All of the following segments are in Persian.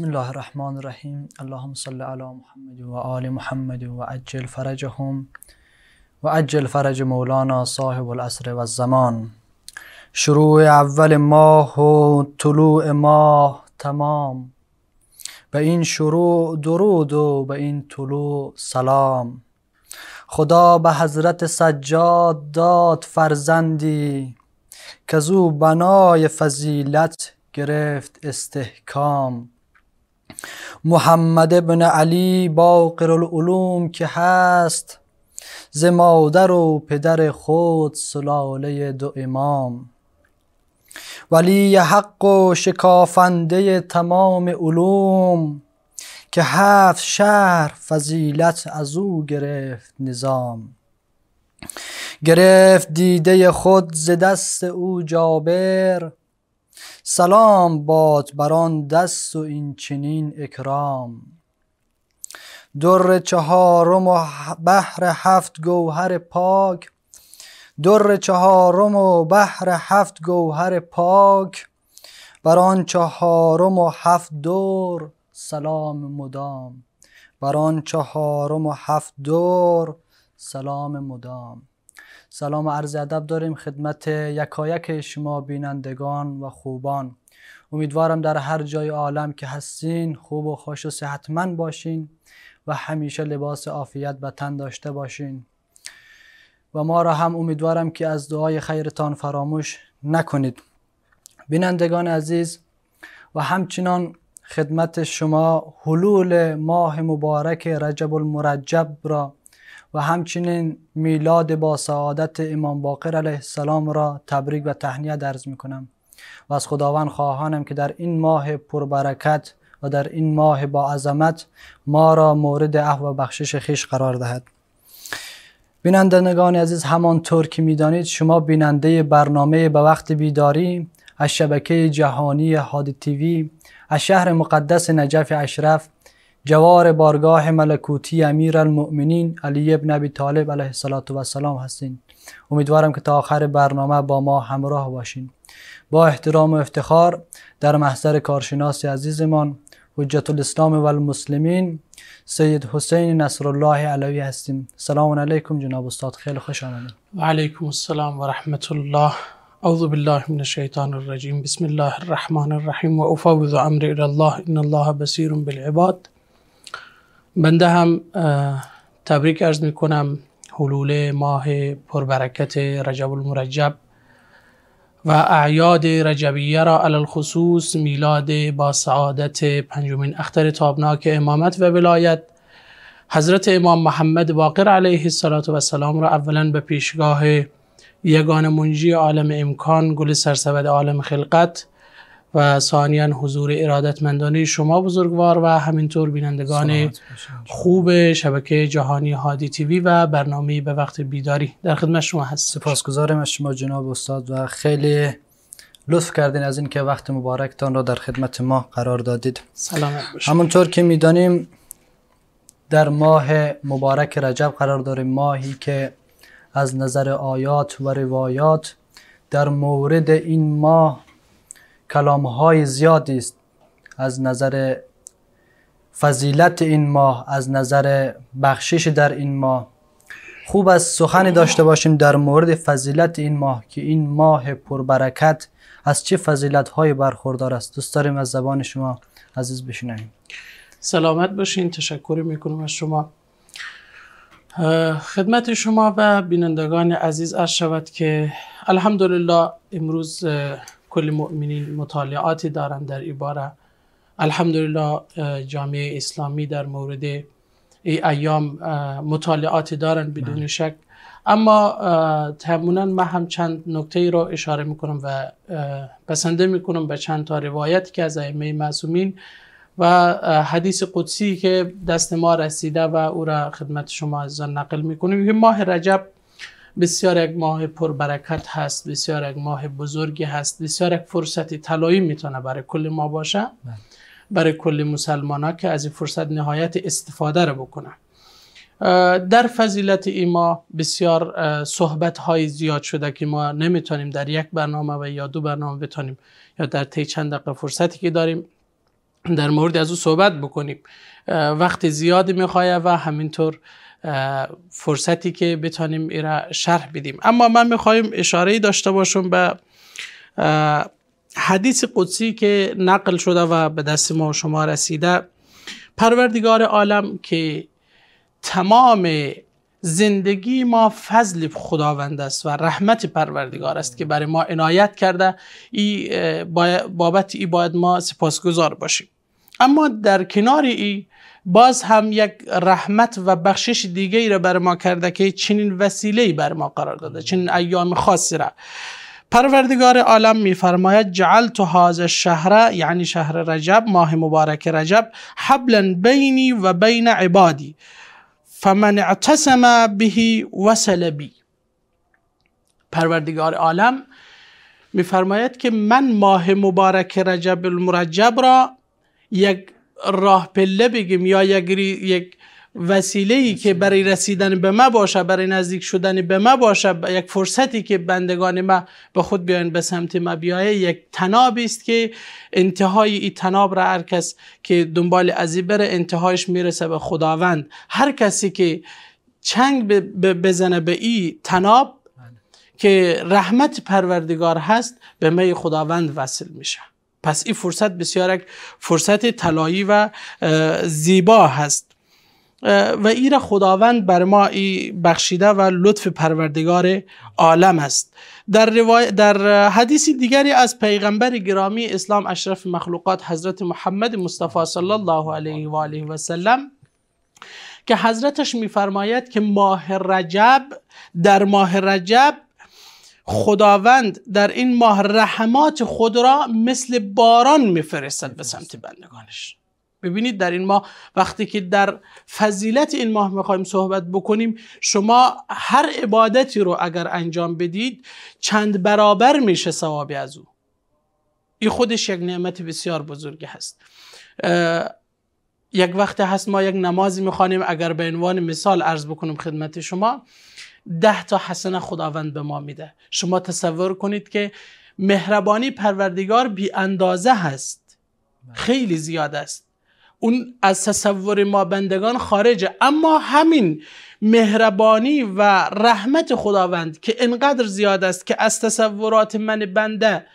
بسم الله الرحمن الرحیم اللهم صل علی محمد و آل محمد و عجل فرجهم و عجل فرج مولانا صاحب العصر و الزمان شروع اول ماه و طلوع ماه تمام به این شروع درود و به این طلوع سلام خدا به حضرت سجاد داد فرزندی که زو بنای فضیلت گرفت استحکام محمد ابن علی باقر العلوم که هست ز مادر و پدر خود سلاله دو امام ولی حق و شکافنده تمام علوم که هفت شهر فضیلت از او گرفت نظام گرفت دیده خود ز دست او جابر سلام باد بران دست و این چنین اکرام در چهارم و بحر هفت گوهر پاک در چهارم و بحر هفت گوهر پاک بر آن چهارم و هفت دور سلام مدام بر آن چهارم و هفت دور سلام مدام سلام و عرض ادب داریم خدمت یکایک شما بینندگان و خوبان امیدوارم در هر جای عالم که هستین خوب و خوش و صحتمند باشین و همیشه لباس عافیت به تن داشته باشین و ما را هم امیدوارم که از دعای خیرتان فراموش نکنید بینندگان عزیز و همچنان خدمت شما حلول ماه مبارک رجب المرجب را و همچنین میلاد با سعادت امام باقر علیه السلام را تبریک و تهنیه درز می کنم و از خداوند خواهانم که در این ماه پربرکت و در این ماه با عظمت ما را مورد احو و بخشش خیش قرار دهد بینندگان عزیز همانطور که میدانید شما بیننده برنامه به وقت بیداری از شبکه جهانی هادی تیوی از شهر مقدس نجف اشرف جوار بارگاه ملکوتی امیر المؤمنین علی ابن ابی طالب علیه السلام هستین امیدوارم که تا آخر برنامه با ما همراه باشین با احترام و افتخار در محضر کارشناس عزیزمان حجت الاسلام و المسلمین سید حسین نصرالله علوی هستیم سلام علیکم جناب استاد خیلی خوش آمدید و علیکم السلام و رحمت الله اعوذ بالله من الشیطان الرجیم بسم الله الرحمن الرحیم و افوض امر الله ان الله بصیر بالعباد بنده هم تبریک ارز می کنم حلول ماه پربرکت رجب المرجب و اعیاد رجبیه را علال خصوص میلاد با سعادت پنجمین اختر تابناک امامت و ولایت حضرت امام محمد باقر علیه السلام را اولا به پیشگاه یگان منجی عالم امکان گل سرسبد عالم خلقت و ثانیا حضور ارادتمندانه شما بزرگوار و همینطور بینندگان خوب شبکه جهانی هادی تیوی و برنامه به وقت بیداری در خدمت شما هست سپاسگزارم از شما جناب استاد و خیلی لطف کردین از اینکه وقت مبارکتان را در خدمت ما قرار دادید سلام. همونطور که میدانیم در ماه مبارک رجب قرار داریم ماهی که از نظر آیات و روایات در مورد این ماه های زیادی است از نظر فضیلت این ماه از نظر بخشش در این ماه خوب از سخنی داشته باشیم در مورد فضیلت این ماه که این ماه پربرکت از چه فضیلت های برخوردار است دوست داریم از زبان شما عزیز بشنویم سلامت باشین تشکر میکنم از شما خدمت شما و بینندگان عزیز از شود که الحمدلله امروز کل مؤمنین مطالعاتی دارن در ایباره الحمدلله جامعه اسلامی در مورد ای ایام مطالعاتی دارن بدون بله. شک اما تمونا من هم چند نکته را اشاره میکنم و بسنده میکنم به چند تا روایت که از ائمه معصومین و حدیث قدسی که دست ما رسیده و او را خدمت شما از نقل میکنیم که ماه رجب بسیار یک ماه پربرکت هست بسیار یک ماه بزرگی هست بسیار یک فرصت طلایی میتونه برای کل ما باشه بله. برای کل مسلمان ها که از این فرصت نهایت استفاده رو بکنن در فضیلت ایما بسیار صحبت های زیاد شده که ما نمیتونیم در یک برنامه و یا دو برنامه بتونیم یا در طی چند دقیقه فرصتی که داریم در مورد از او صحبت بکنیم وقت زیادی میخواید و همینطور فرصتی که بتانیم ایرا شرح بدیم اما من میخوایم اشاره داشته باشم به حدیث قدسی که نقل شده و به دست ما شما رسیده پروردگار عالم که تمام زندگی ما فضل خداوند است و رحمت پروردگار است که برای ما عنایت کرده ای بابت ای باید ما سپاسگزار باشیم اما در کنار ای باز هم یک رحمت و بخشش دیگه ای را بر ما کرده که چنین وسیله ای بر ما قرار داده چنین ایام خاصی را پروردگار عالم میفرماید جعل تو هاز شهر یعنی شهر رجب ماه مبارک رجب حبلا بینی و بین عبادی فمن اعتصم به وصل بی پروردگار عالم میفرماید که من ماه مبارک رجب المرجب را یک راه پله بگیم یا یک, یک وسیله ای که برای رسیدن به ما باشه برای نزدیک شدن به ما باشه یک فرصتی که بندگان ما به خود بیاین به سمت ما بیایه یک تناب است که انتهای این تناب را هر کس که دنبال ازی بره انتهایش میرسه به خداوند هر کسی که چنگ بزنه به این تناب بله. که رحمت پروردگار هست به می خداوند وصل میشه پس این فرصت بسیار فرصت طلایی و زیبا هست و را خداوند بر ما ای بخشیده و لطف پروردگار عالم است در, روای... در حدیث دیگری از پیغمبر گرامی اسلام اشرف مخلوقات حضرت محمد مصطفی صلی الله علیه و آله و سلم که حضرتش میفرماید که ماه رجب در ماه رجب خداوند در این ماه رحمات خود را مثل باران میفرستد به سمت بندگانش ببینید در این ماه وقتی که در فضیلت این ماه میخوایم صحبت بکنیم شما هر عبادتی رو اگر انجام بدید چند برابر میشه ثوابی از او این خودش یک نعمت بسیار بزرگی هست یک وقت هست ما یک نمازی میخوانیم اگر به عنوان مثال عرض بکنم خدمت شما ده تا حسن خداوند به ما میده شما تصور کنید که مهربانی پروردگار بی اندازه هست بله. خیلی زیاد است اون از تصور ما بندگان خارجه اما همین مهربانی و رحمت خداوند که انقدر زیاد است که از تصورات من بنده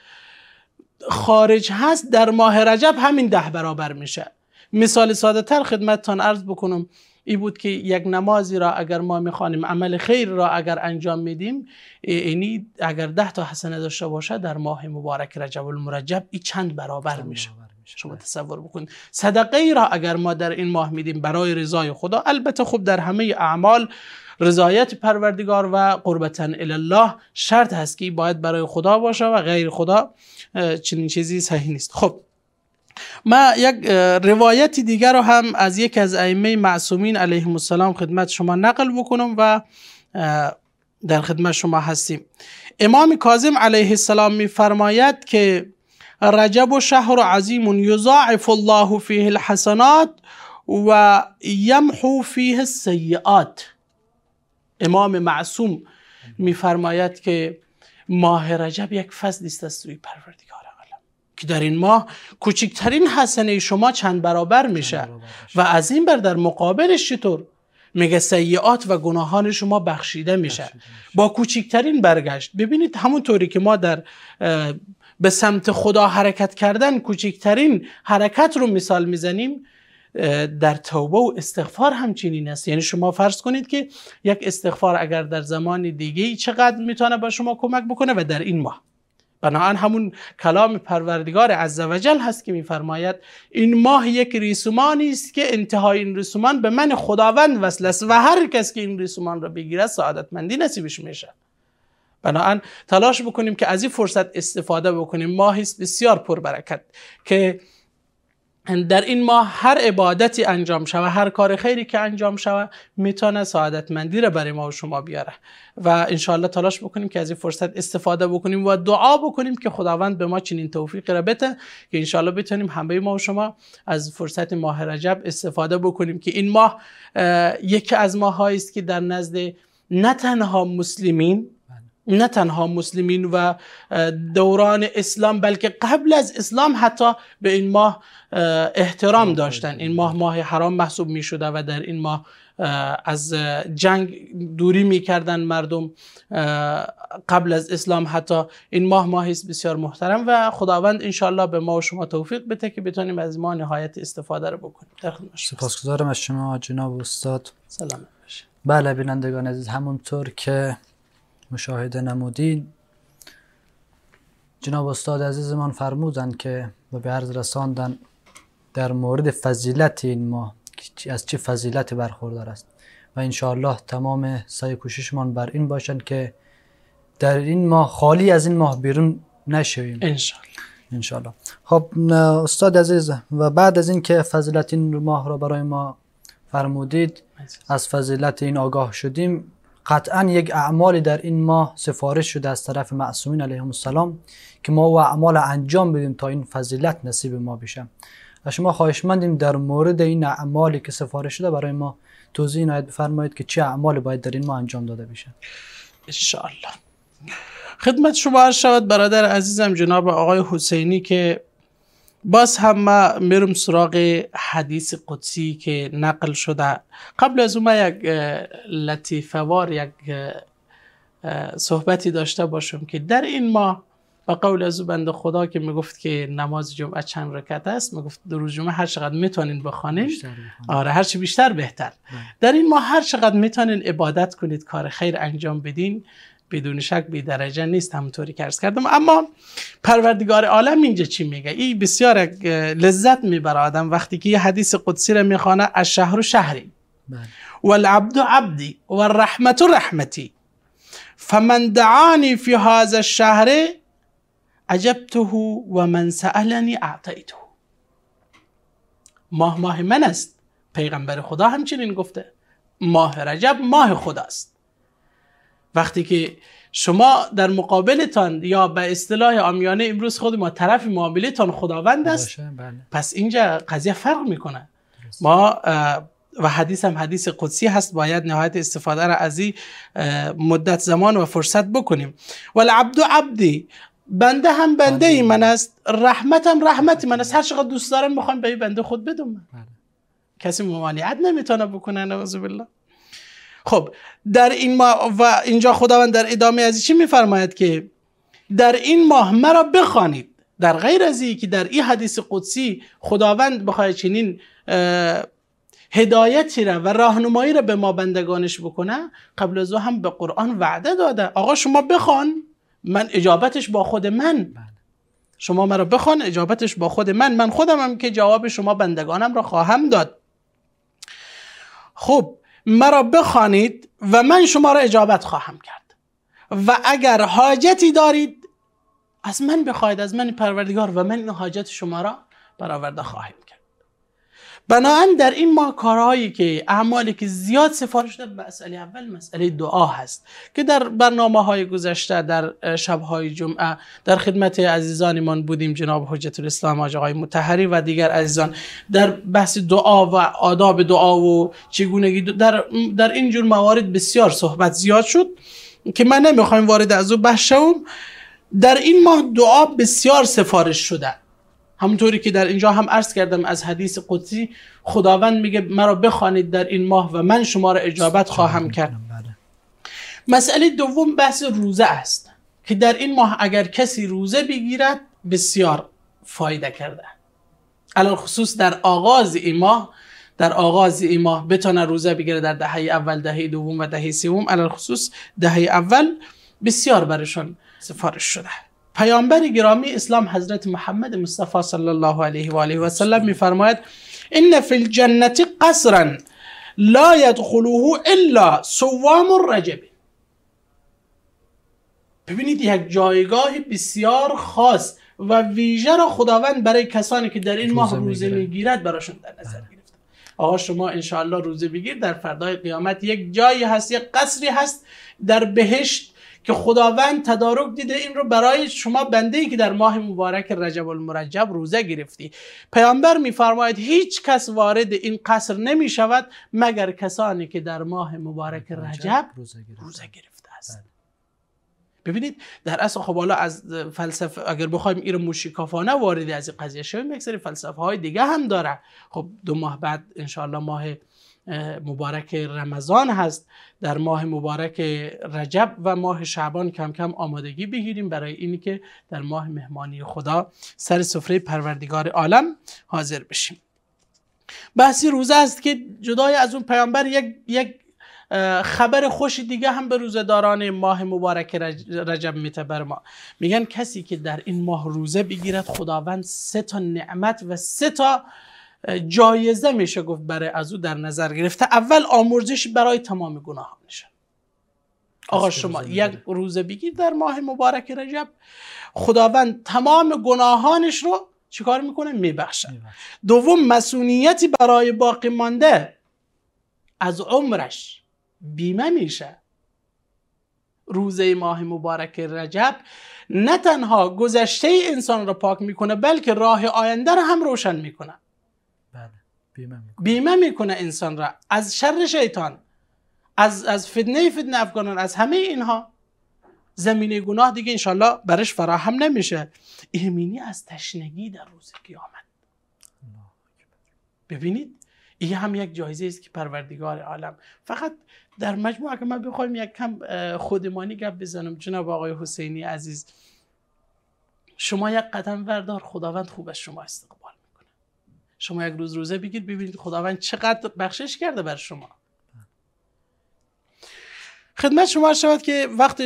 خارج هست در ماه رجب همین ده برابر میشه مثال ساده تر خدمتتان عرض بکنم ای بود که یک نمازی را اگر ما میخوانیم عمل خیر را اگر انجام میدیم اینی اگر ده تا حسنه داشته باشه در ماه مبارک رجب المرجب این چند برابر میشه شما تصور بکنید صدقه ای را اگر ما در این ماه میدیم برای رضای خدا البته خب در همه اعمال رضایت پروردگار و قربتا الله شرط هست که باید برای خدا باشه و غیر خدا چنین چیزی صحیح نیست خب ما یک روایت دیگر رو هم از یک از ائمه معصومین علیه السلام خدمت شما نقل بکنم و در خدمت شما هستیم امام کاظم علیه السلام میفرماید که رجب و شهر عظیم یضاعف الله فیه الحسنات و یمحو فیه السیئات امام معصوم میفرماید که ماه رجب یک فصل است از سوی پروردگار که در این ماه کوچکترین حسنه شما چند برابر میشه و از این بر در مقابلش چطور میگه سیعات و گناهان شما بخشیده میشه با کوچکترین برگشت ببینید همون طوری که ما در به سمت خدا حرکت کردن کوچکترین حرکت رو مثال میزنیم در توبه و استغفار همچنین است یعنی شما فرض کنید که یک استغفار اگر در زمان دیگه چقدر میتونه به شما کمک بکنه و در این ماه بنابراین همون کلام پروردگار عزوجل هست که میفرماید این ماه یک ریسمانی است که انتهای این ریسمان به من خداوند وصل است و هر کس که این ریسمان را بگیرد سعادتمندی نصیبش میشه بنابراین تلاش بکنیم که از این فرصت استفاده بکنیم ماهی است بسیار پربرکت که در این ماه هر عبادتی انجام شود هر کار خیری که انجام شود میتونه سعادتمندی را برای ما و شما بیاره و انشاءالله تلاش بکنیم که از این فرصت استفاده بکنیم و دعا بکنیم که خداوند به ما چنین توفیقی را بده که انشاءالله بتونیم همه ما و شما از فرصت ماه رجب استفاده بکنیم که این ماه یکی از ماهایی است که در نزد نه تنها مسلمین نه تنها مسلمین و دوران اسلام بلکه قبل از اسلام حتی به این ماه احترام داشتن این ماه ماه حرام محسوب می شده و در این ماه از جنگ دوری میکردن مردم قبل از اسلام حتی این ماه ماهی بسیار محترم و خداوند انشالله به ما و شما توفیق بده که بتونیم از ما نهایت استفاده رو بکنیم سپاسگزارم از شما جناب استاد سلام بله بینندگان عزیز همونطور که مشاهده نمودین جناب استاد عزیزمان فرمودن که و به عرض رساندن در مورد فضیلت این ما از چه فضیلت برخوردار است و انشاءالله تمام سعی کوششمان بر این باشند که در این ماه خالی از این ماه بیرون نشویم انشاءالله انشاءالله خب استاد عزیز و بعد از اینکه فضیلت این ماه را برای ما فرمودید از فضیلت این آگاه شدیم قطعا یک اعمالی در این ماه سفارش شده از طرف معصومین علیهم السلام که ما و اعمال انجام بدیم تا این فضیلت نصیب ما بشه و شما خواهشمندیم در مورد این اعمالی که سفارش شده برای ما توضیح نهایت بفرمایید که چه اعمالی باید در این ماه انجام داده بشه انشاءالله خدمت شما عرض شود برادر عزیزم جناب آقای حسینی که باز هم ما میرم سراغ حدیث قدسی که نقل شده قبل از اون ما یک وار یک صحبتی داشته باشم که در این ماه با قول از بند خدا که میگفت که نماز جمعه چند رکت است میگفت در جمعه هر چقدر میتونین بخوانین آره هر چی بیشتر بهتر بله. در این ماه هر چقدر میتونین عبادت کنید کار خیر انجام بدین بدون شک درجه نیست همونطوری که کردم اما پروردگار عالم اینجا چی میگه این بسیار لذت میبره آدم وقتی که یه حدیث قدسی رو میخوانه از شهر و شهری بله. و العبد عبدی و رحمتی فمن دعانی فی هذا الشهر عجبته و من سألنی اعطیته ماه ماه من است پیغمبر خدا همچنین گفته ماه رجب ماه خداست وقتی که شما در مقابلتان یا به اصطلاح آمیانه امروز خود ما طرف معاملتان خداوند است بله. پس اینجا قضیه فرق میکنه ما و حدیث هم حدیث قدسی هست باید نهایت استفاده را از این مدت زمان و فرصت بکنیم والعبد عبدی بنده هم بنده ای من است رحمت رحمتی رحمت من است هر چقدر دوست دارم میخوام به بنده خود بدم بله. کسی ممانعت نمیتونه بکنه نوزو بالله خب در این ماه و اینجا خداوند در ادامه از چی میفرماید که در این ماه مرا بخوانید در غیر از که در این حدیث قدسی خداوند بخواهد چنین هدایتی را و راهنمایی را به ما بندگانش بکنه قبل از او هم به قرآن وعده داده آقا شما بخوان من اجابتش با خود من بله. شما مرا بخوان اجابتش با خود من من خودم هم که جواب شما بندگانم را خواهم داد خب مرا بخوانید و من شما را اجابت خواهم کرد و اگر حاجتی دارید از من بخواید از من پروردگار و من این حاجت شما را برآورده خواهم بنابراین در این ماه کارهایی که اعمالی که زیاد سفارش داد مسئله اول مسئله دعا هست که در برنامه های گذشته در شبهای جمعه در خدمت عزیزانمان بودیم جناب حجت الاسلام آقای متحری و دیگر عزیزان در بحث دعا و آداب دعا و چگونگی در در این جور موارد بسیار صحبت زیاد شد که من نمیخوایم وارد از او بحث در این ماه دعا بسیار سفارش شده همونطوری که در اینجا هم عرض کردم از حدیث قدسی خداوند میگه مرا بخوانید در این ماه و من شما را اجابت خواهم کرد بله. مسئله دوم بحث روزه است که در این ماه اگر کسی روزه بگیرد بسیار فایده کرده الان خصوص در آغاز این ماه در آغاز این ماه بتونه روزه بگیره در دهه اول دهه دوم و دهه سوم الان خصوص دهه اول بسیار برشون سفارش شده پیامبر گرامی اسلام حضرت محمد مصطفی صلی الله علیه و آله و سلم میفرماید ان فی الجنه قصرا لا یدخلوه الا سوام الرجب ببینید یک جایگاه بسیار خاص و ویژه را خداوند برای کسانی که در این ماه روزه میگیرد براشون در نظر گرفته. آقا شما انشاءالله روزه بگیر در فردای قیامت یک جایی هست یک قصری هست در بهشت که خداوند تدارک دیده این رو برای شما بنده ای که در ماه مبارک رجب المرجب روزه گرفتی پیامبر میفرماید هیچ کس وارد این قصر نمی شود مگر کسانی که در ماه مبارک رجب روزه گرفته است بله. ببینید در اصل خب حالا از فلسفه اگر بخوایم این رو وارد از این قضیه شویم یک سری فلسفه های دیگه هم داره خب دو ماه بعد انشالله ماه مبارک رمضان هست در ماه مبارک رجب و ماه شعبان کم کم آمادگی بگیریم برای اینی که در ماه مهمانی خدا سر سفره پروردگار عالم حاضر بشیم بحثی روزه است که جدای از اون پیامبر یک, یک خبر خوش دیگه هم به روزداران ماه مبارک رجب میته بر ما میگن کسی که در این ماه روزه بگیرد خداوند سه تا نعمت و سه تا جایزه میشه گفت برای از او در نظر گرفته اول آمرزش برای تمام گناهانش آقا شما یک روزه بگیر در ماه مبارک رجب خداوند تمام گناهانش رو چیکار میکنه میبخشه دوم مسئولیتی برای باقی مانده از عمرش بیمه میشه روزه ماه مبارک رجب نه تنها گذشته انسان رو پاک میکنه بلکه راه آینده رو هم روشن میکنه بیمه میکنه. بیمه میکنه انسان را از شر شیطان از از فتنه فتنه افغانان از همه اینها زمینه گناه دیگه انشالله برش فراهم نمیشه ایمینی از تشنگی در روز قیامت ببینید این هم یک جایزه است که پروردگار عالم فقط در مجموع که من بخوایم یک کم خودمانی گپ بزنم جناب آقای حسینی عزیز شما یک قدم وردار خداوند خوب از شما است شما یک روز روزه بگیرید ببینید خداوند چقدر بخشش کرده بر شما خدمت شما شود که وقت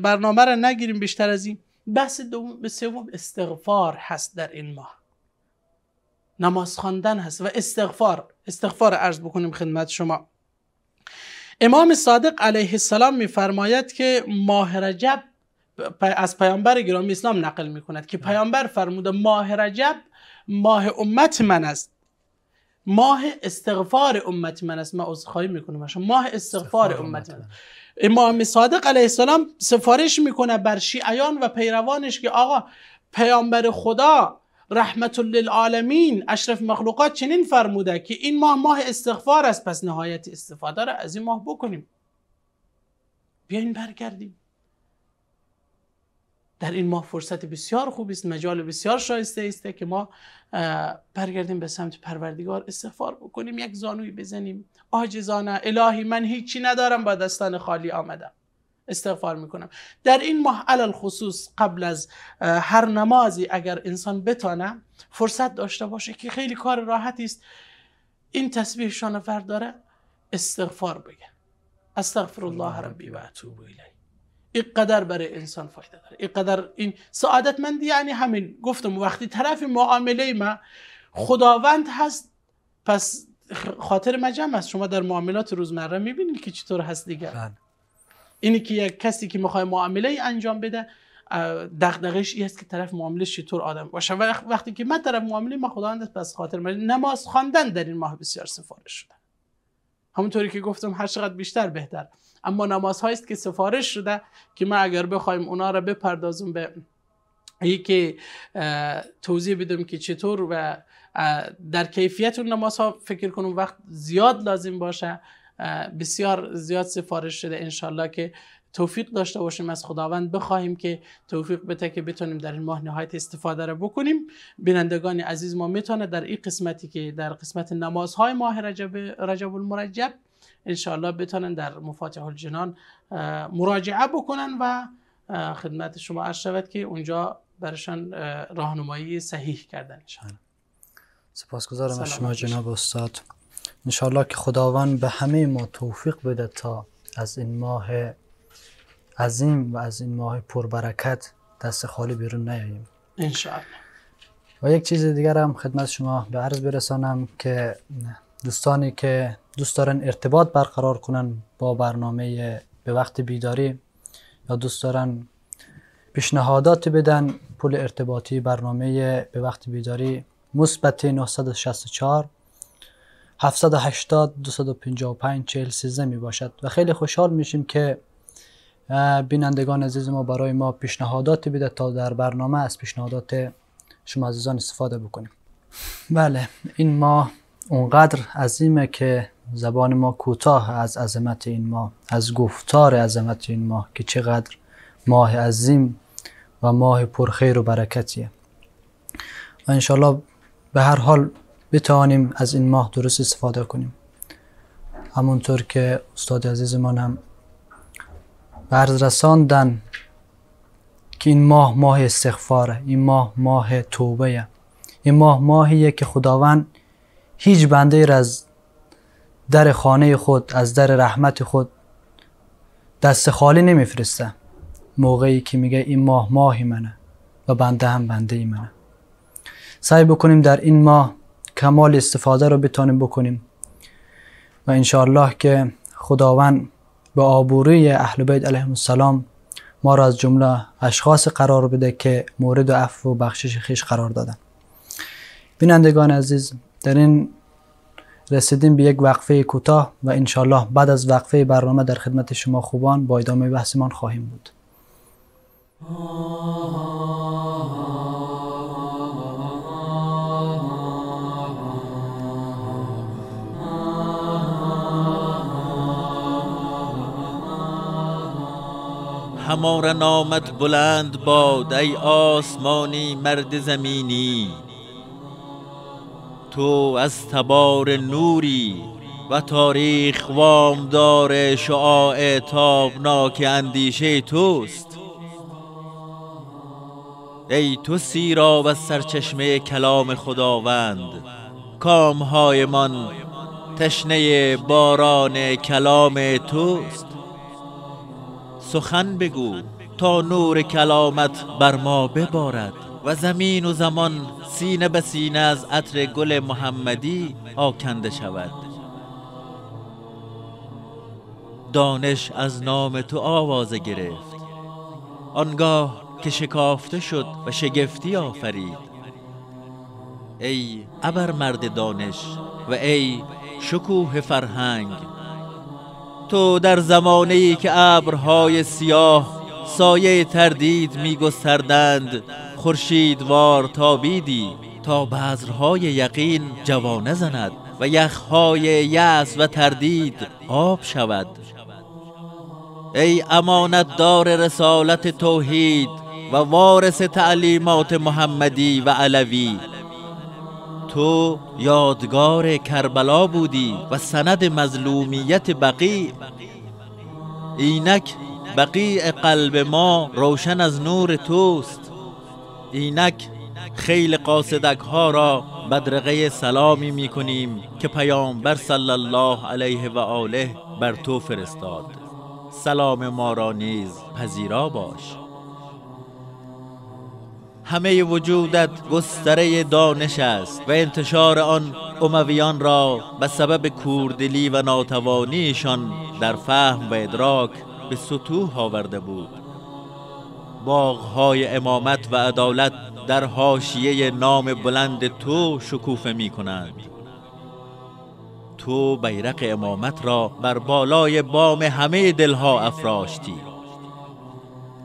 برنامه را نگیریم بیشتر از این بحث دوم به سوم استغفار هست در این ماه نماز خواندن هست و استغفار استغفار عرض بکنیم خدمت شما امام صادق علیه السلام میفرماید که ماه رجب از پیامبر گرامی اسلام نقل می کند که پیامبر فرموده ماه رجب ماه امت من است ماه استغفار امت من است من عذرخواهی میکنم ماه استغفار امت من امام صادق علیه السلام سفارش میکنه بر شیعیان و پیروانش که آقا پیامبر خدا رحمت للعالمین اشرف مخلوقات چنین فرموده که این ماه ماه استغفار است پس نهایت استفاده را از این ماه بکنیم بیاین برگردیم در این ماه فرصت بسیار خوبی است مجال بسیار شایسته است که ما برگردیم به سمت پروردگار استغفار بکنیم یک زانوی بزنیم آجزانه الهی من هیچی ندارم با دستان خالی آمدم استغفار میکنم در این ماه علال خصوص قبل از هر نمازی اگر انسان بتانه فرصت داشته باشه که خیلی کار راحتی است این تسبیح شانفر داره استغفار بگه استغفر الله ربی و اتوب الیه اینقدر برای انسان فایده داره اینقدر این سعادتمند یعنی همین گفتم وقتی طرف معامله ما خداوند هست پس خاطر مجمع است شما در معاملات روزمره میبینید که چطور هست دیگر بله. اینی که یک کسی که میخوای معامله ای انجام بده دغدغش این است که طرف معامله چطور آدم باشه وقتی که من طرف معامله ما خداوند پس خاطر مجمع نماز خواندن در این ماه بسیار سفارش شده همونطوری که گفتم هر چقدر بیشتر بهتر اما نمازهایی است که سفارش شده که ما اگر بخوایم اونا را بپردازم به که توضیح بدم که چطور و در کیفیت اون نمازها فکر کنم وقت زیاد لازم باشه بسیار زیاد سفارش شده انشالله که توفیق داشته باشیم از خداوند بخواهیم که توفیق بده که بتونیم در این ماه نهایت استفاده را بکنیم بینندگان عزیز ما میتونه در این قسمتی که در قسمت نمازهای ماه رجب رجب المرجب انشاءالله بتونن در مفاتح الجنان مراجعه بکنن و خدمت شما عرض شود که اونجا برشان راهنمایی صحیح کردن سپاسگزارم از شما جناب استاد انشاءالله که خداوند به همه ما توفیق بده تا از این ماه از این و از این ماه پربرکت دست خالی بیرون نیاییم انشاءالله و یک چیز دیگر هم خدمت شما به عرض برسانم که دوستانی که دوست دارن ارتباط برقرار کنن با برنامه به وقت بیداری یا دوست دارن پیشنهادات بدن پول ارتباطی برنامه به وقت بیداری مثبت 964 780 255 43 می باشد و خیلی خوشحال میشیم که بینندگان عزیز ما برای ما پیشنهاداتی بده تا در برنامه از پیشنهادات شما عزیزان استفاده بکنیم بله این ماه اونقدر عظیمه که زبان ما کوتاه از عظمت این ماه از گفتار عظمت این ماه که چقدر ماه عظیم و ماه پرخیر و برکتیه و انشالله به هر حال بتوانیم از این ماه درست استفاده کنیم همونطور که استاد عزیزمان هم عرض رساندن که این ماه ماه استغفاره این ماه ماه توبه این ماه ماهیه که خداوند هیچ بنده را از در خانه خود از در رحمت خود دست خالی نمیفرسته موقعی که میگه این ماه ماهی منه و بنده هم بنده ای منه سعی بکنیم در این ماه کمال استفاده رو بتانیم بکنیم و انشاءالله که خداوند به آبوری اهل بیت علیهم السلام ما را از جمله اشخاص قرار بده که مورد عفو و بخشش خیش قرار دادن بینندگان عزیز در این رسیدیم به یک وقفه کوتاه و انشالله بعد از وقفه برنامه در خدمت شما خوبان با ادامه بحثمان خواهیم بود هماره نامت بلند باد ای آسمانی مرد زمینی تو از تبار نوری و تاریخ وامدار شعاع تابناک اندیشه توست ای تو سیرا و سرچشمه کلام خداوند کامهایمان تشنه باران کلام توست سخن بگو تا نور کلامت بر ما ببارد و زمین و زمان سینه به سینه از عطر گل محمدی آکنده شود دانش از نام تو آوازه گرفت آنگاه که شکافته شد و شگفتی آفرید ای ابر مرد دانش و ای شکوه فرهنگ تو در زمانه ای که ابرهای سیاه سایه تردید میگستردند خورشیدوار تابیدی تا بذرهای یقین جوانه زند و یخهای یأس و تردید آب شود ای امانت دار رسالت توحید و وارث تعلیمات محمدی و علوی تو یادگار کربلا بودی و سند مظلومیت بقی اینک بقیع قلب ما روشن از نور توست اینک خیل قاصدک ها را بدرقه سلامی می کنیم که پیامبر صلی الله علیه و آله بر تو فرستاد سلام ما را نیز پذیرا باش همه وجودت گستره دانش است و انتشار آن امویان را به سبب کوردلی و ناتوانیشان در فهم و ادراک به سطوح آورده بود باغهای امامت و عدالت در حاشیه نام بلند تو شکوفه می کنند تو بیرق امامت را بر بالای بام همه دلها افراشتی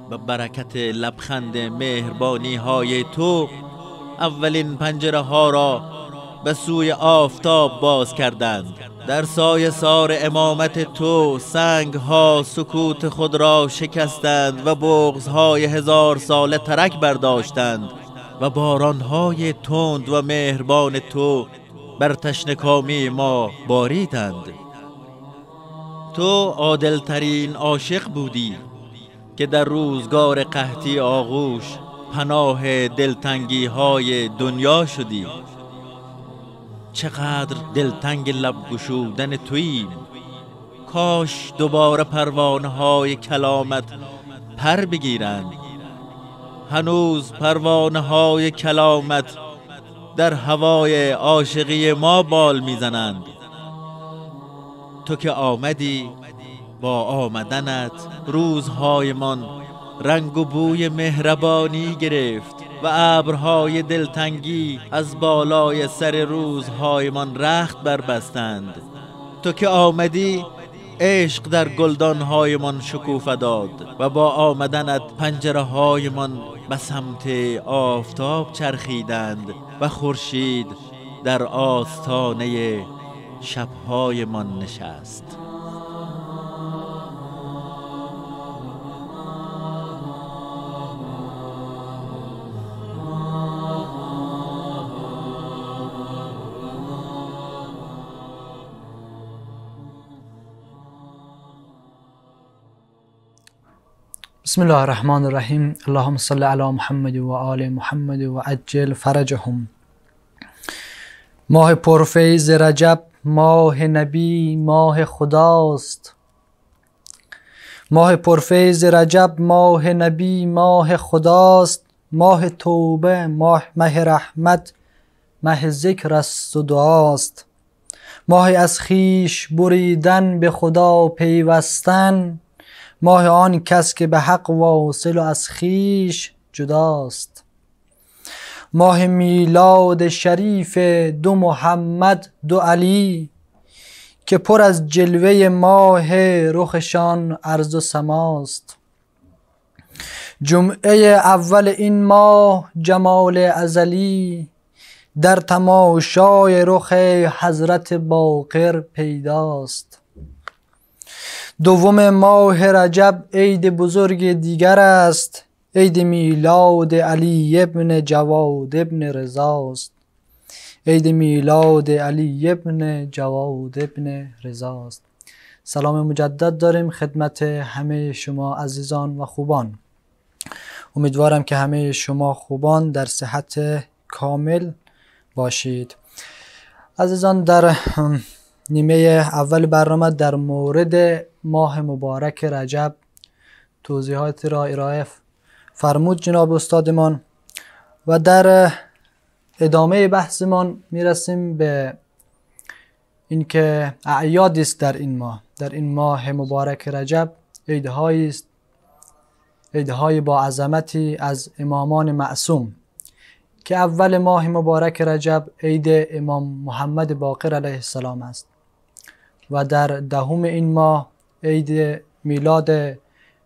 به برکت لبخند مهربانی های تو اولین پنجره ها را به سوی آفتاب باز کردند در سایه سار امامت تو سنگ ها سکوت خود را شکستند و بغز های هزار ساله ترک برداشتند و باران های تند و مهربان تو بر تشنکامی ما باریدند تو عادلترین عاشق بودی که در روزگار قحطی آغوش پناه دلتنگی های دنیا شدی چقدر دلتنگ لب گشودن توییم کاش دوباره پروانه های کلامت پر بگیرند هنوز پروانه های کلامت در هوای عاشقی ما بال میزنند تو که آمدی با آمدنت روزهایمان رنگ و بوی مهربانی گرفت و ابرهای دلتنگی از بالای سر روزهایمان رخت بربستند تو که آمدی عشق در گلدانهایمان شکوفه داد و با آمدنت پنجره هایمان به سمت آفتاب چرخیدند و خورشید در آستانه شبهایمان نشست بسم الله الرحمن الرحیم اللهم صل علی محمد و آل محمد و عجل فرجهم ماه پرفیز رجب ماه نبی ماه خداست ماه پرفیز رجب ماه نبی ماه خداست ماه توبه ماه مه رحمت مه ذکر است و دعاست ماه از خیش بریدن به خدا پیوستن ماه آن کس که به حق واصل و از خیش جداست ماه میلاد شریف دو محمد دو علی که پر از جلوه ماه رخشان عرض و سماست جمعه اول این ماه جمال ازلی در تماشای رخ حضرت باقر پیداست دوم ماه رجب عید بزرگ دیگر است عید میلاد علی ابن جواد ابن رضاست عید میلاد علی ابن جواد ابن است سلام مجدد داریم خدمت همه شما عزیزان و خوبان امیدوارم که همه شما خوبان در صحت کامل باشید عزیزان در نیمه اول برنامه در مورد ماه مبارک رجب توضیحات را ارائه فرمود جناب استادمان و در ادامه بحثمان میرسیم به اینکه اعیادی است در این ماه در این ماه مبارک رجب عیدهایی است عیدهای با عظمتی از امامان معصوم که اول ماه مبارک رجب عید امام محمد باقر علیه السلام است و در دهم این ماه عید میلاد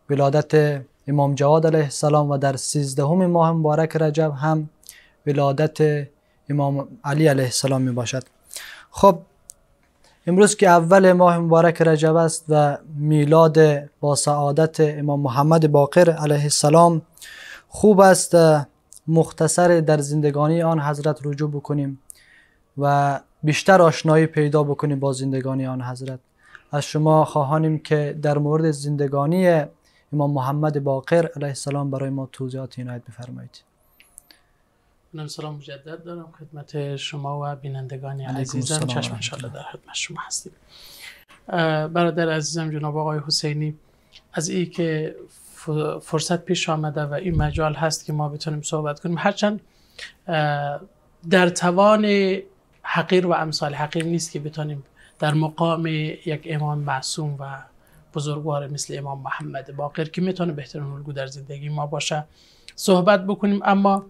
ولادت امام جواد علیه السلام و در سیزدهم ماه مبارک رجب هم ولادت امام علی علیه السلام می باشد خب امروز که اول ماه مبارک رجب است و میلاد با سعادت امام محمد باقر علیه السلام خوب است مختصر در زندگانی آن حضرت رجوع بکنیم و بیشتر آشنایی پیدا بکنیم با زندگانی آن حضرت از شما خواهانیم که در مورد زندگانی امام محمد باقر علیه السلام برای ما توضیحات عنایت بفرمایید من سلام مجدد دارم خدمت شما و بینندگان عزیزم چشم انشاءالله در خدمت شما هستیم برادر عزیزم جناب آقای حسینی از ای که فرصت پیش آمده و این مجال هست که ما بتونیم صحبت کنیم هرچند در توان حقیر و امثال حقیر نیست که بتونیم در مقام یک امام معصوم و بزرگوار مثل امام محمد باقر که میتونه بهترین الگو در زندگی ما باشه صحبت بکنیم اما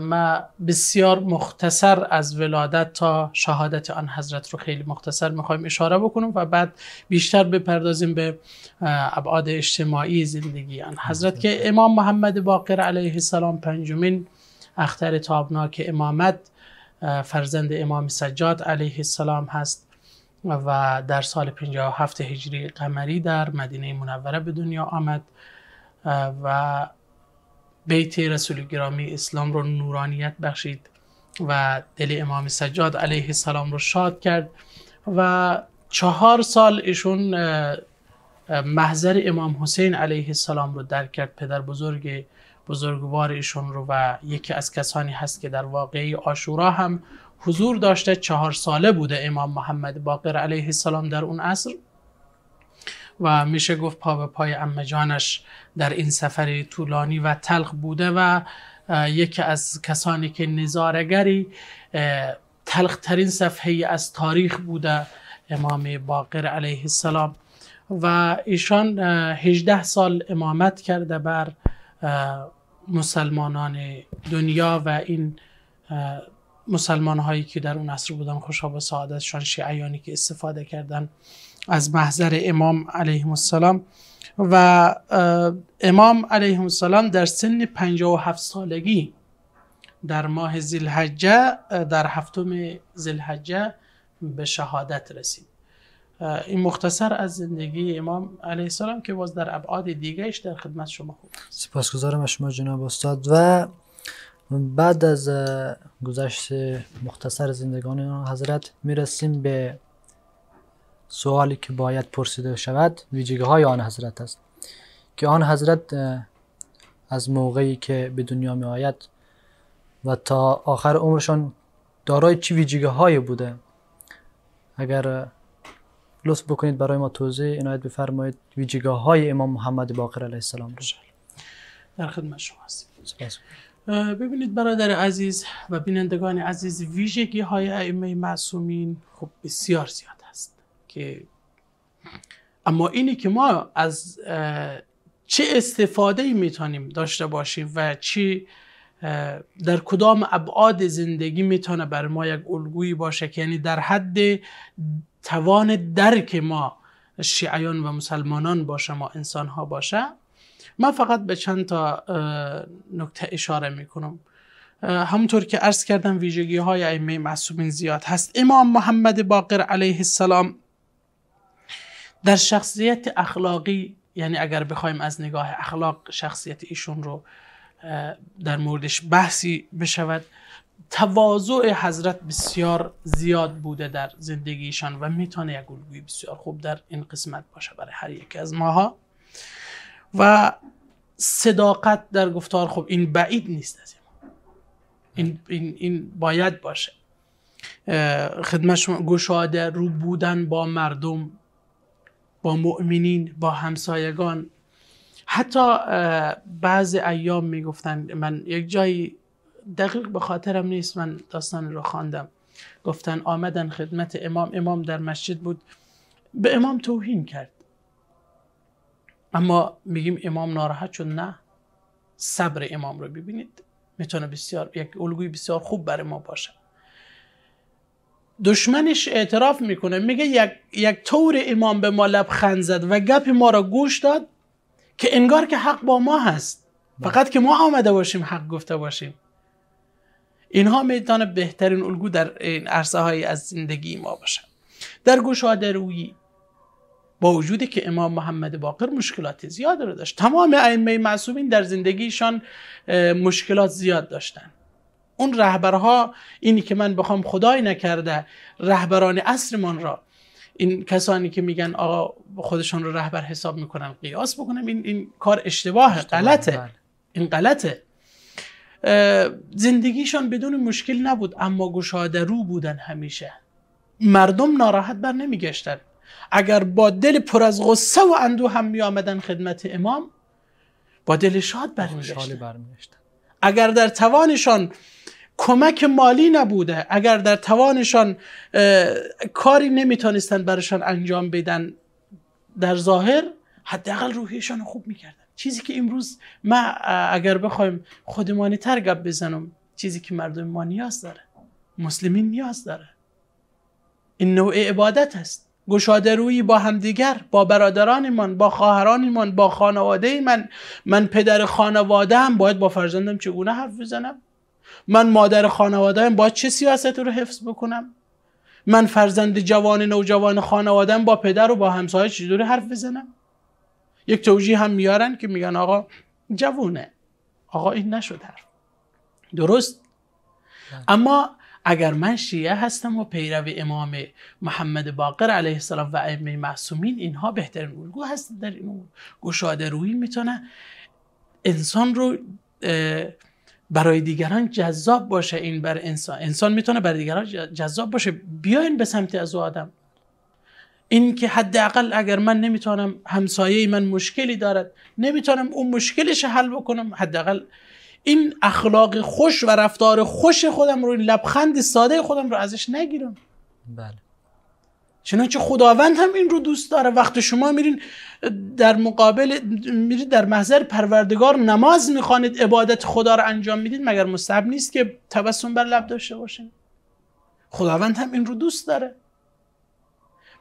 ما بسیار مختصر از ولادت تا شهادت آن حضرت رو خیلی مختصر میخوایم اشاره بکنم و بعد بیشتر بپردازیم به ابعاد اجتماعی زندگی آن حضرت که امام محمد باقر علیه السلام پنجمین اختر تابناک امامت فرزند امام سجاد علیه السلام هست و در سال 57 هجری قمری در مدینه منوره به دنیا آمد و بیت رسول گرامی اسلام رو نورانیت بخشید و دل امام سجاد علیه السلام رو شاد کرد و چهار سال ایشون محضر امام حسین علیه السلام رو درک کرد پدر بزرگ بزرگوار ایشون رو و یکی از کسانی هست که در واقعی آشورا هم حضور داشته چهار ساله بوده امام محمد باقر علیه السلام در اون عصر و میشه گفت پا به پای امه در این سفر طولانی و تلخ بوده و یکی از کسانی که نظارگری تلخترین صفحه از تاریخ بوده امام باقر علیه السلام و ایشان 18 سال امامت کرده بر مسلمانان دنیا و این مسلمان هایی که در اون عصر بودن خوشا به سعادتشان شیعیانی که استفاده کردن از محضر امام علیه السلام و امام علیه السلام در سن 57 سالگی در ماه زلحجه در هفتم زلحجه به شهادت رسید این مختصر از زندگی امام علیه السلام که باز در ابعاد دیگهش در خدمت شما خوب سپاسگزارم شما جناب استاد و بعد از گذشت مختصر زندگانی حضرت میرسیم به سوالی که باید پرسیده شود ویژگی های آن حضرت است که آن حضرت از موقعی که به دنیا می آید و تا آخر عمرشان دارای چی ویژگی های بوده اگر لطف بکنید برای ما توضیح عنایت بفرمایید ویژگی های امام محمد باقر علیه السلام رو در خدمت شما هستیم ببینید برادر عزیز و بینندگان عزیز ویژگی های ائمه معصومین خب بسیار زیاد است که اما اینی که ما از چه استفاده ای میتونیم داشته باشیم و چی در کدام ابعاد زندگی میتونه بر ما یک الگویی باشه که یعنی در حد توان درک ما شیعیان و مسلمانان باشه ما انسان ها باشه من فقط به چند تا نکته اشاره میکنم همونطور که عرض کردم ویژگی های ائمه معصومین زیاد هست امام محمد باقر علیه السلام در شخصیت اخلاقی یعنی اگر بخوایم از نگاه اخلاق شخصیت ایشون رو در موردش بحثی بشود تواضع حضرت بسیار زیاد بوده در زندگیشان و میتونه یک الگوی بسیار خوب در این قسمت باشه برای هر یک از ماها و صداقت در گفتار خب این بعید نیست از این این, این باید باشه خدمت گشاده رو بودن با مردم با مؤمنین با همسایگان حتی بعض ایام میگفتن من یک جایی دقیق به خاطرم نیست من داستان رو خواندم گفتن آمدن خدمت امام امام در مسجد بود به امام توهین کرد اما میگیم امام ناراحت شد نه صبر امام رو ببینید میتونه بسیار یک الگوی بسیار خوب برای ما باشه دشمنش اعتراف میکنه میگه یک, یک طور امام به ما لبخند زد و گپ ما را گوش داد که انگار که حق با ما هست بله. فقط که ما آمده باشیم حق گفته باشیم اینها میتونه بهترین الگو در این عرصه های از زندگی ما باشه در گوشاده روی با وجودی که امام محمد باقر مشکلات زیاد رو داشت تمام ائمه معصومین در زندگیشان مشکلات زیاد داشتن اون رهبرها اینی که من بخوام خدای نکرده رهبران عصرمان را این کسانی که میگن آقا خودشان رو رهبر حساب میکنم قیاس بکنم این, این کار اشتباهه غلطه بله. این غلطه زندگیشان بدون مشکل نبود اما گشاده رو بودن همیشه مردم ناراحت بر نمیگشتن اگر با دل پر از غصه و اندو هم می آمدن خدمت امام با دل شاد برمیشتن اگر در توانشان کمک مالی نبوده اگر در توانشان کاری نمیتونستن برشان انجام بدن در ظاهر حداقل روحیشان خوب میکردن چیزی که امروز ما اگر بخوایم خودمانی تر گپ بزنم چیزی که مردم ما نیاز داره مسلمین نیاز داره این نوع عبادت است گشاده روی با همدیگر با برادرانمان با خواهرانمان با خانواده من من پدر خانواده هم باید با فرزندم چگونه حرف بزنم من مادر خانواده هم باید چه سیاست رو حفظ بکنم من فرزند جوان نوجوان خانواده هم با پدر و با همسایه چجوری حرف بزنم یک توجیه هم میارن که میگن آقا جوونه آقا این نشد حرف درست اما اگر من شیعه هستم و پیرو امام محمد باقر علیه السلام و ائمه معصومین اینها بهترین الگو هستند در این امور گشاده روی میتونه انسان رو برای دیگران جذاب باشه این بر انسان انسان میتونه برای دیگران جذاب باشه بیاین به سمت از او آدم این که حداقل اگر من نمیتونم همسایه من مشکلی دارد نمیتونم اون مشکلش حل بکنم حداقل این اخلاق خوش و رفتار خوش خودم رو این لبخند ساده خودم رو ازش نگیرم بله چنانچه خداوند هم این رو دوست داره وقتی شما میرین در مقابل میرید در محضر پروردگار نماز میخوانید عبادت خدا رو انجام میدید مگر مستحب نیست که تبسم بر لب داشته باشین خداوند هم این رو دوست داره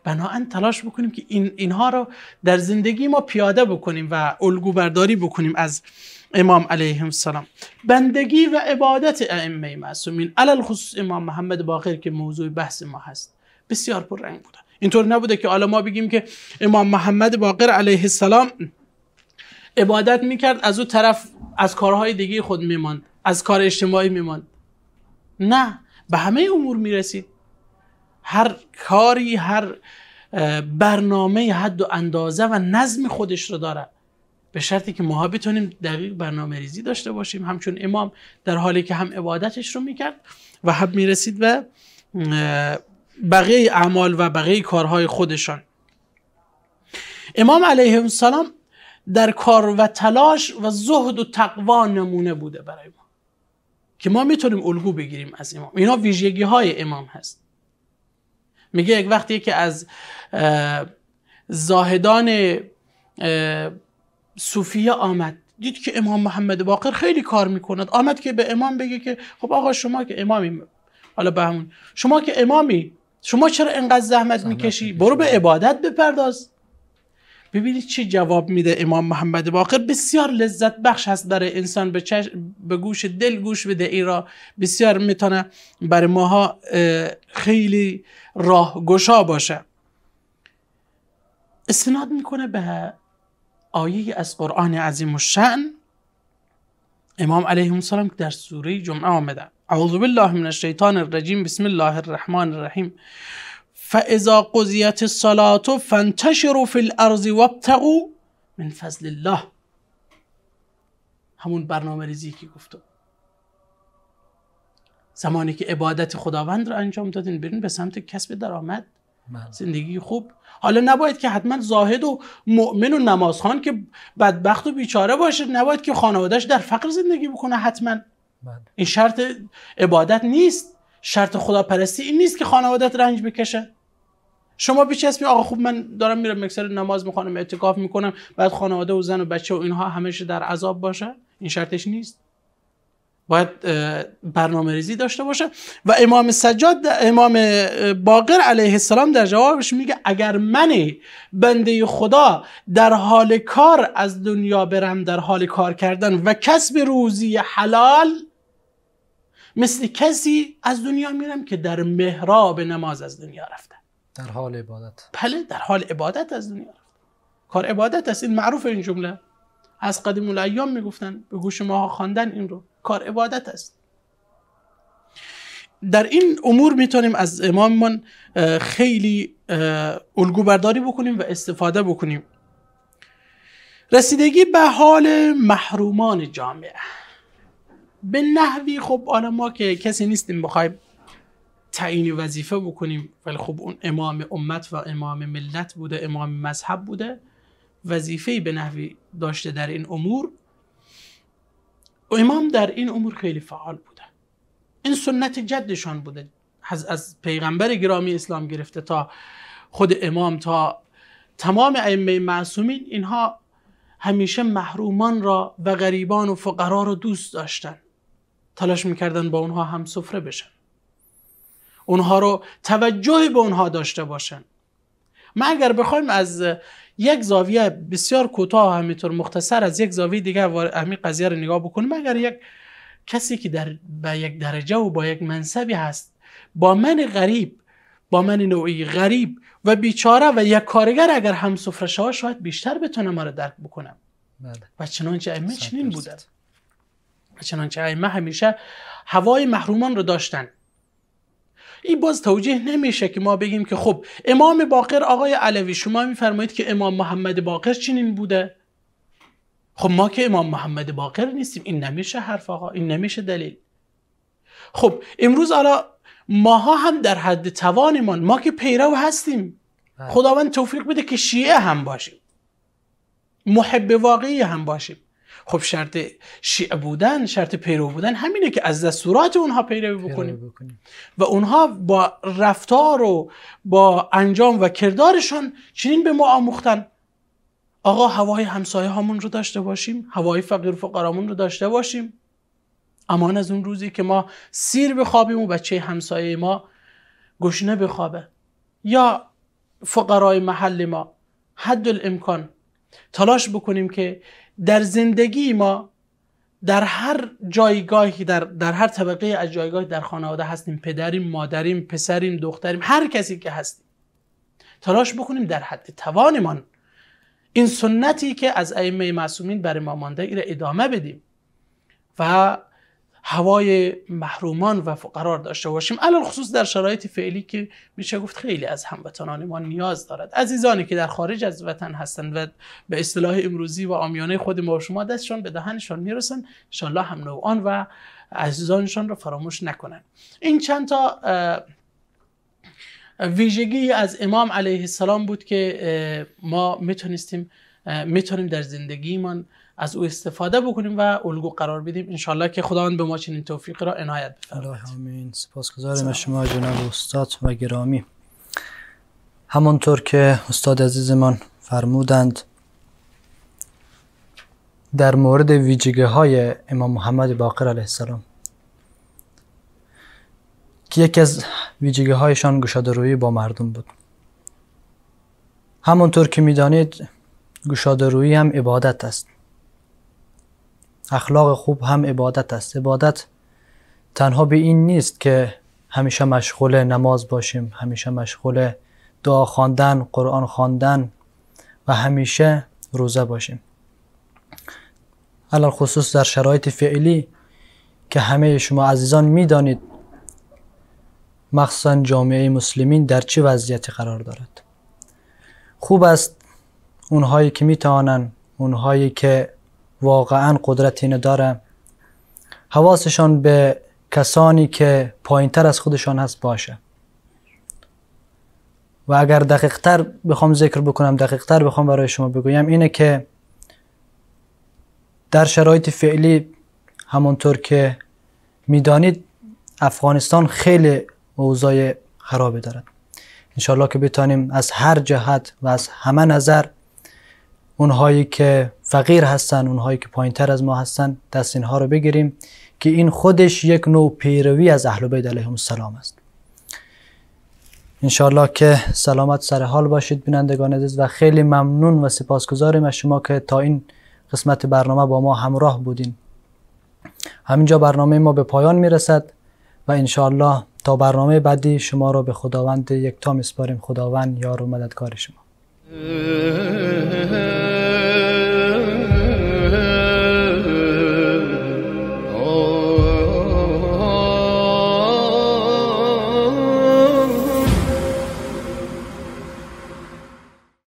بنابراین تلاش بکنیم که این اینها رو در زندگی ما پیاده بکنیم و الگو برداری بکنیم از امام علیه السلام بندگی و عبادت ائمه معصومین علل خصوص امام محمد باقر که موضوع بحث ما هست بسیار پررنگ بودن اینطور نبوده که حالا ما بگیم که امام محمد باقر علیه السلام عبادت میکرد از او طرف از کارهای دیگه خود میماند از کار اجتماعی میماند نه به همه امور میرسید هر کاری هر برنامه حد و اندازه و نظم خودش رو داره به شرطی که ماها بتونیم دقیق برنامه ریزی داشته باشیم همچون امام در حالی که هم عبادتش رو میکرد و هم میرسید و بقیه اعمال و بقیه کارهای خودشان امام علیه السلام در کار و تلاش و زهد و تقوا نمونه بوده برای ما که ما میتونیم الگو بگیریم از امام اینا ویژگی های امام هست میگه یک وقتی که از زاهدان صوفیه آمد دید که امام محمد باقر خیلی کار میکند آمد که به امام بگه که خب آقا شما که امامی حالا بهمون شما که امامی شما چرا انقدر زحمت میکشی برو به عبادت بپرداز ببینید چه جواب میده امام محمد باقر بسیار لذت بخش هست برای انسان به, به گوش دل گوش بده ای را بسیار میتونه برای ماها خیلی راه گشا باشه استناد میکنه به آیه از قرآن عظیم و شن امام علیه السلام که در سوره جمعه آمده اعوذ بالله من الشیطان الرجیم بسم الله الرحمن الرحیم فاذا قضیت الصلاه فانتشروا فی الارض وابتغوا من فضل الله همون برنامه ریزی که گفتم زمانی که عبادت خداوند رو انجام دادین برین به سمت کسب درآمد زندگی خوب حالا نباید که حتما زاهد و مؤمن و نمازخوان که بدبخت و بیچاره باشه نباید که خانوادهش در فقر زندگی بکنه حتما این شرط عبادت نیست شرط خداپرستی این نیست که خانوادت رنج بکشه شما اسمی آقا خوب من دارم میرم مکسر نماز میخوانم اعتکاف میکنم بعد خانواده و زن و بچه و اینها همیشه در عذاب باشه این شرطش نیست باید برنامه ریزی داشته باشه و امام سجاد امام باقر علیه السلام در جوابش میگه اگر من بنده خدا در حال کار از دنیا برم در حال کار کردن و کسب روزی حلال مثل کسی از دنیا میرم که در محراب نماز از دنیا رفته در حال عبادت بله در حال عبادت از دنیا رفت کار عبادت است این معروف این جمله از قدیم الایام میگفتن به گوش ما خواندن این رو کار عبادت است در این امور میتونیم از اماممون خیلی الگو برداری بکنیم و استفاده بکنیم رسیدگی به حال محرومان جامعه به نحوی خب حالا ما که کسی نیستیم بخوایم تعیین وظیفه بکنیم ولی خب اون امام امت و امام ملت بوده امام مذهب بوده وظیفه به نحوی داشته در این امور و امام در این امور خیلی فعال بوده این سنت جدشان بوده از, پیغمبر گرامی اسلام گرفته تا خود امام تا تمام ائمه معصومین اینها همیشه محرومان را و غریبان و فقرا را دوست داشتن تلاش میکردن با اونها هم سفره بشن اونها رو توجه به اونها داشته باشن ما اگر بخوایم از یک زاویه بسیار کوتاه همینطور مختصر از یک زاویه دیگه همین قضیه رو نگاه بکنیم اگر یک کسی که در با یک درجه و با یک منصبی هست با من غریب با من نوعی غریب و بیچاره و یک کارگر اگر هم ها شاید بیشتر بتونه ما رو درک بکنم بله. و چنانچه ائمه چنین و چنانچه همیشه هوای محرومان رو داشتن این باز توجیه نمیشه که ما بگیم که خب امام باقر آقای علوی شما میفرمایید که امام محمد باقر چنین بوده خب ما که امام محمد باقر نیستیم این نمیشه حرف آقا این نمیشه دلیل خب امروز حالا ماها هم در حد توانمان ما که پیرو هستیم بله. خداوند توفیق بده که شیعه هم باشیم محب واقعی هم باشیم خب شرط شیعه بودن شرط پیرو بودن همینه که از دستورات اونها پیروی بکنیم. و اونها با رفتار و با انجام و کردارشان چنین به ما آموختن آقا هوای همسایه همون رو داشته باشیم هوای فقیر فقرامون رو داشته باشیم امان از اون روزی که ما سیر بخوابیم و بچه همسایه ما گشنه بخوابه یا فقرای محل ما حد الامکان تلاش بکنیم که در زندگی ما در هر جایگاهی در, در هر طبقه از جایگاه در خانواده هستیم پدریم مادریم پسریم دختریم هر کسی که هستیم تلاش بکنیم در حد توانمان این سنتی که از ائمه معصومین بر ما مانده را ادامه بدیم و هوای محرومان و قرار داشته باشیم الان خصوص در شرایط فعلی که میشه گفت خیلی از هموطنان ما نیاز دارد عزیزانی که در خارج از وطن هستند و به اصطلاح امروزی و آمیانه خود ما و شما دستشان به دهنشان میرسن انشالله هم نوعان و عزیزانشان را فراموش نکنند این چند تا ویژگی از امام علیه السلام بود که ما میتونستیم میتونیم در زندگیمان از او استفاده بکنیم و الگو قرار بدیم انشالله که خداوند به ما چنین توفیق را عنایت بفرماید آمین از شما جناب استاد و گرامی همانطور که استاد عزیزمان فرمودند در مورد ویژگی های امام محمد باقر علیه السلام که یکی از ویژگی هایشان گشادروی با مردم بود همانطور که میدانید گشاده روی هم عبادت است اخلاق خوب هم عبادت است عبادت تنها به این نیست که همیشه مشغول نماز باشیم همیشه مشغول دعا خواندن قرآن خواندن و همیشه روزه باشیم علال خصوص در شرایط فعلی که همه شما عزیزان میدانید مخصوصا جامعه مسلمین در چه وضعیتی قرار دارد خوب است اونهایی که میتوانند اونهایی که واقعا قدرت اینو داره حواسشان به کسانی که پایین تر از خودشان هست باشه و اگر دقیق تر بخوام ذکر بکنم دقیق تر بخوام برای شما بگویم اینه که در شرایط فعلی همانطور که میدانید افغانستان خیلی موضع خرابی دارد انشالله که بتانیم از هر جهت و از همه نظر اونهایی که فقیر هستن اونهایی که پایین تر از ما هستن دست اینها رو بگیریم که این خودش یک نوع پیروی از اهل بیت علیهم السلام است الله که سلامت سر حال باشید بینندگان عزیز و خیلی ممنون و سپاسگزاریم از شما که تا این قسمت برنامه با ما همراه بودین همینجا برنامه ما به پایان میرسد و الله تا برنامه بعدی شما را به خداوند یکتا میسپاریم خداوند یار و مددکار شما